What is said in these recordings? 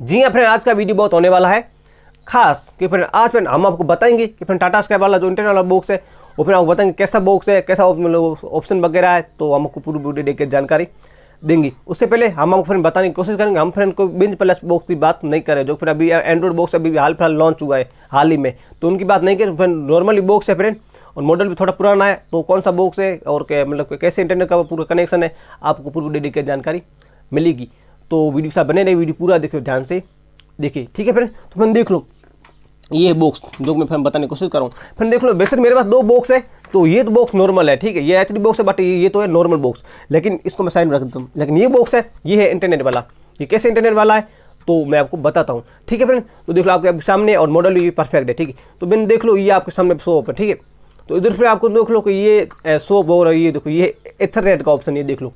जी हाँ फ्रेंड आज का वीडियो बहुत होने वाला है खास कि फ्रेंड आज फ्रेंड हम आपको बताएंगे कि फ्रेंड टाटा स्काई वाला जो इंटरनल बॉक्स है वो फिर आपको बताएंगे कैसा बॉक्स है कैसा ऑप्शन मतलब वगैरह है तो हम आपको पूरी पूरी देखकर जानकारी देंगी उससे पहले हम आपको फ्रेंड बताने की कोशिश करेंगे हम फ्रेंड को बिंज प्लस बॉक्स की बात नहीं करें जो फिर अभी एंड्रॉइड बॉक्स अभी भी हाल फिलहाल लॉन्च हुआ है हाल ही में तो उनकी बात नहीं करें फ्रेंड नॉर्मली बॉक्स है फ्रेंड और मॉडल भी थोड़ा पुराना है तो कौन सा बॉक्स है और मतलब कैसे इंटरनेट का पूरा कनेक्शन है आपको पूरी डेडिकेट जानकारी मिलेगी तो वीडियो के साथ बने रहे वीडियो पूरा देखो ध्यान से देखिए ठीक है फ्रेंड तो फिर देख लो ये बॉक्स जो मैं फिर बताने की कोशिश कर रहा हूँ फिर देख लो वैसे मेरे पास दो बॉक्स है तो ये तो बॉक्स नॉर्मल है ठीक है ये एच बॉक्स है बट ये तो है नॉर्मल बॉक्स लेकिन इसको मैं साइड में रख देता हूँ लेकिन ये बॉक्स है ये है इंटरनेट वाला ये कैसे इंटरनेट वाला है तो मैं आपको बताता हूँ ठीक है फ्रेंड तो देख लो आपके सामने और मॉडल भी परफेक्ट है ठीक है तो मैंने देख लो ये आपके सामने शॉप है ठीक है तो इधर फिर आपको देख लो कि ये शॉप हो रहा है ये देखो ये इथरनेट का ऑप्शन ये देख लो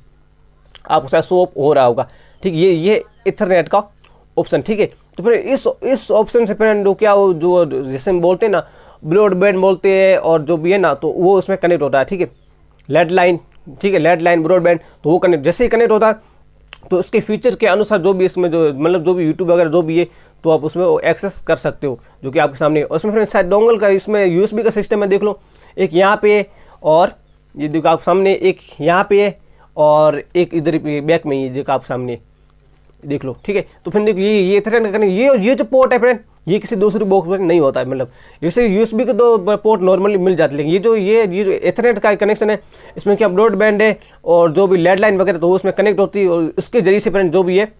आपको शायद शॉप हो रहा होगा ठीक ये ये इथरनेट का ऑप्शन ठीक है तो फिर इस इस ऑप्शन से फिर क्या वो जो जैसे हम बोलते हैं ना ब्रॉडबैंड बोलते हैं और जो भी है ना तो वो उसमें कनेक्ट होता है ठीक है लाइन ठीक है लैंडलाइन ब्रॉडबैंड तो वो कनेक्ट जैसे ही कनेक्ट होता है तो इसके फीचर के अनुसार जो भी इसमें जो मतलब जो भी यूट्यूब वगैरह जो भी है तो आप उसमें एक्सेस कर सकते हो जो कि आपके सामने उसमें और फ्रेंड शायद डोंगल का इसमें यू का सिस्टम है देख लो एक यहाँ पे है और ये देखो आप सामने एक यहाँ पे है और एक इधर बैक में ये देखो आप सामने देख लो ठीक है तो फिर देखो ये ये फ्रेंड ये ये जो पोर्ट है फ्रेंड ये किसी दूसरे बॉक्स में नहीं होता है मतलब जैसे यूएसबी के दो पोर्ट नॉर्मली मिल जाते लेकिन ये जो ये ये एथरनेट का कनेक्शन है इसमें क्या ब्रॉडबैंड है और जो भी लैंडलाइन वगैरह तो उसमें कनेक्ट होती है और उसके जरिए से फ्रेंड जो भी है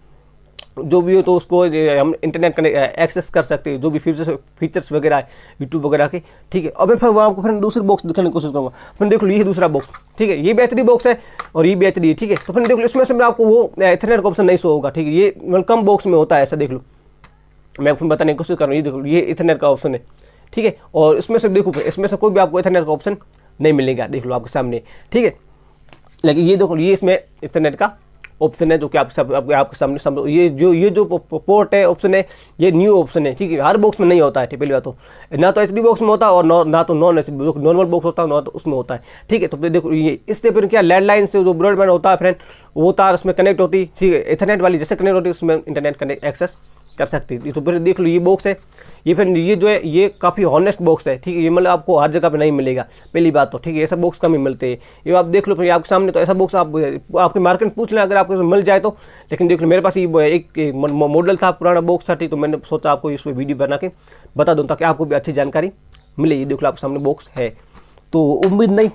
जो भी हो तो उसको हम इंटरनेट एक्सेस कर सकते हैं जो भी फीचर्स फीचर्स वगैरह है यूट्यूब वगैरह के ठीक है और मैं फिर आपको फिर दूसरे बॉक्स दिखाने की कोशिश करूँगा फिर देख लो ये दूसरा बॉक्स ठीक है ये बेहतरी बॉक्स है और ये बेहतरी है ठीक है तो फिर देख लो इसमें से मैं आपको वो इंटरनेट का ऑप्शन नहीं सो होगा ठीक है ये मतलब कम बॉक्स में होता है ऐसा देख लो मैं फिर बताने की कोशिश कर रहा हूँ ये देख लो ये इथरनेट का ऑप्शन है ठीक है और इसमें से देखो इसमें से कोई भी आपको इथरनेट का ऑप्शन नहीं मिलेगा देख लो आपके सामने ठीक है लेकिन ये देखो ये इसमें इंटरनेट का ऑप्शन है जो कि आप सब आप, आपके सामने सब ये जो ये जो पोर्ट है ऑप्शन है ये न्यू ऑप्शन है ठीक है हर बॉक्स में नहीं होता है ठीक पहली बात तो ना तो एच बॉक्स में होता है और ना तो नॉन एच नॉर्मल बॉक्स होता है ना तो उसमें होता है ठीक है तो देखो ये इससे फिर क्या लैंडलाइन से जो ब्रॉडबैंड होता है फ्रेंड वो तार उसमें कनेक्ट होती ठीक है इंटरनेट वाली जैसे कनेक्ट होती है उसमें इंटरनेट कनेक्ट एक्सेस कर सकती है तो फिर देख लो ये बॉक्स है ये फिर ये जो है ये काफ़ी हॉनेस्ट बॉक्स है ठीक है ये मतलब आपको हर जगह पे नहीं मिलेगा पहली बात तो ठीक है ऐसा बॉक्स कम ही मिलते हैं ये आप देख लो फिर आपके सामने तो ऐसा बॉक्स आप आपके मार्केट में पूछ लें अगर आपको मिल जाए तो लेकिन देख लो मेरे पास ये एक, मॉडल था पुराना बॉक्स था ठीक तो मैंने सोचा आपको इस पर वीडियो बना के बता दूँ ताकि आपको भी अच्छी जानकारी मिले ये देख लो आपके सामने बॉक्स है तो उम्मीद नहीं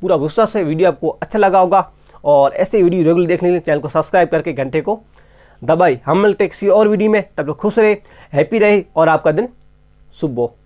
पूरा विश्वास है वीडियो आपको अच्छा लगा होगा और ऐसे वीडियो रेगुलर देखने के लिए चैनल को सब्सक्राइब करके घंटे को दबाई हम मिलते किसी और वीडियो में तब लोग खुश रहे हैप्पी रहे और आपका दिन शुभ हो